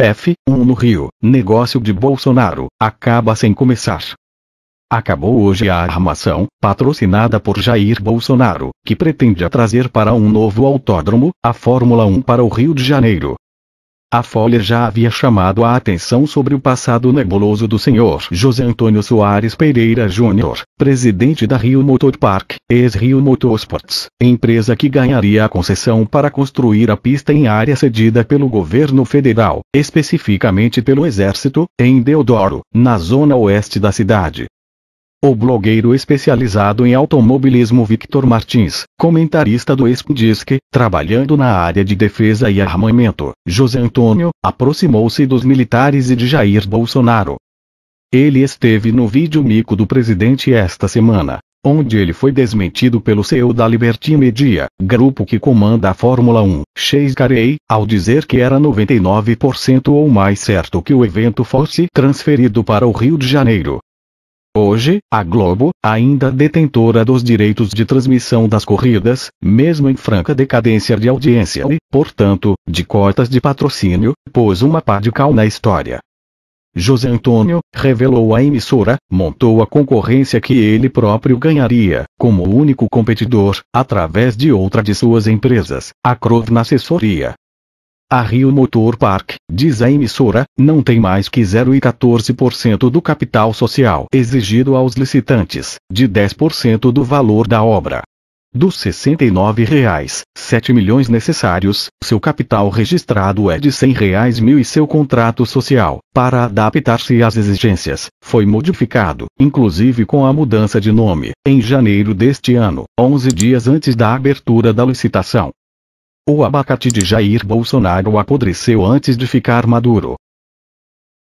F1 no Rio, negócio de Bolsonaro, acaba sem começar. Acabou hoje a armação, patrocinada por Jair Bolsonaro, que pretende trazer para um novo autódromo, a Fórmula 1 para o Rio de Janeiro. A Folha já havia chamado a atenção sobre o passado nebuloso do senhor José Antônio Soares Pereira Júnior, presidente da Rio Motor Park, ex-Rio Motorsports, empresa que ganharia a concessão para construir a pista em área cedida pelo governo federal, especificamente pelo Exército, em Deodoro, na zona oeste da cidade. O blogueiro especializado em automobilismo Victor Martins, comentarista do Expo trabalhando na área de defesa e armamento, José Antônio, aproximou-se dos militares e de Jair Bolsonaro. Ele esteve no vídeo mico do presidente esta semana, onde ele foi desmentido pelo CEO da Liberty Media, grupo que comanda a Fórmula 1, Chase Carey, ao dizer que era 99% ou mais certo que o evento fosse transferido para o Rio de Janeiro, Hoje, a Globo, ainda detentora dos direitos de transmissão das corridas, mesmo em franca decadência de audiência e, portanto, de cotas de patrocínio, pôs uma pá de cal na história. José Antônio, revelou à emissora, montou a concorrência que ele próprio ganharia, como único competidor, através de outra de suas empresas, a Crov assessoria. A Rio Motor Park, diz a emissora, não tem mais que 0,14% do capital social exigido aos licitantes, de 10% do valor da obra. Dos R$ 69,7 milhões necessários, seu capital registrado é de R$ 100,00 mil e seu contrato social, para adaptar-se às exigências, foi modificado, inclusive com a mudança de nome, em janeiro deste ano, 11 dias antes da abertura da licitação. O abacate de Jair Bolsonaro apodreceu antes de ficar maduro.